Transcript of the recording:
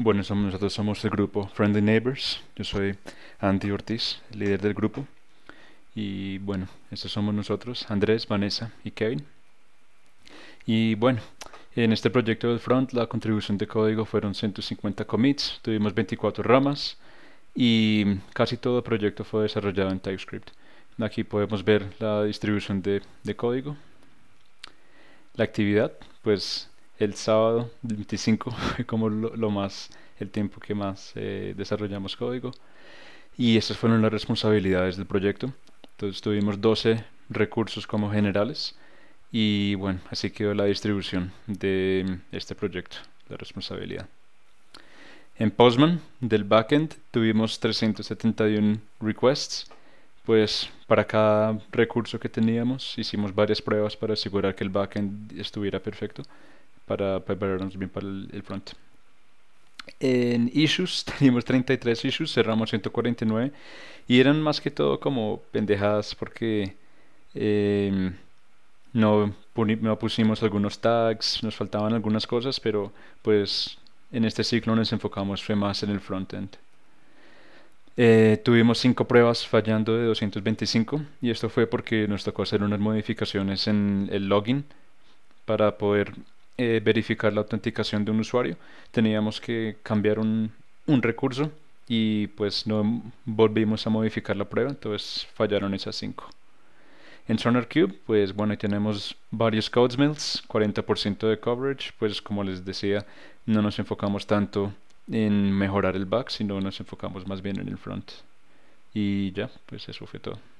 Bueno, somos, nosotros somos el grupo Friendly Neighbors. Yo soy Andy Ortiz, líder del grupo. Y bueno, estos somos nosotros, Andrés, Vanessa y Kevin. Y bueno, en este proyecto del front la contribución de código fueron 150 commits, tuvimos 24 ramas y casi todo el proyecto fue desarrollado en TypeScript. Aquí podemos ver la distribución de, de código. La actividad, pues el sábado 25 fue como lo, más, el tiempo que más eh, desarrollamos código. Y esas fueron las responsabilidades del proyecto. Entonces tuvimos 12 recursos como generales y bueno, así quedó la distribución de este proyecto, la responsabilidad. En Postman del backend tuvimos 371 requests, pues para cada recurso que teníamos hicimos varias pruebas para asegurar que el backend estuviera perfecto para prepararnos bien para el, front. En issues teníamos 33 issues, cerramos 149 y eran más que todo como pendejadas porque em, no, no, pusimos algunos tags, nos faltaban algunas cosas, pero pues en este ciclo nos enfocamos fue más en el frontend. Eh, tuvimos 5 pruebas fallando de 225 y esto fue porque nos tocó hacer unas modificaciones en el login para poder eh, verificar la autenticación de un usuario, teníamos que cambiar un, recurso y pues no volvimos a modificar la prueba, entonces fallaron esas 5. En Cube, pues bueno, tenemos varios codes mills, 40% de coverage, pues como les decía, no nos enfocamos tanto en mejorar el back, sino nos enfocamos más bien en el front. Y ya, pues eso fue todo.